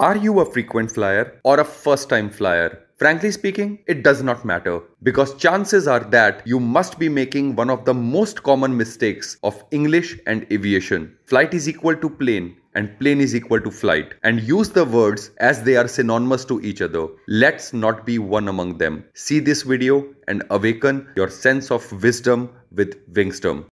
Are you a frequent flyer or a first time flyer? Frankly speaking, it does not matter because chances are that you must be making one of the most common mistakes of English and aviation. Flight is equal to plane and plane is equal to flight and use the words as they are synonymous to each other. Let's not be one among them. See this video and awaken your sense of wisdom with Wingsdom.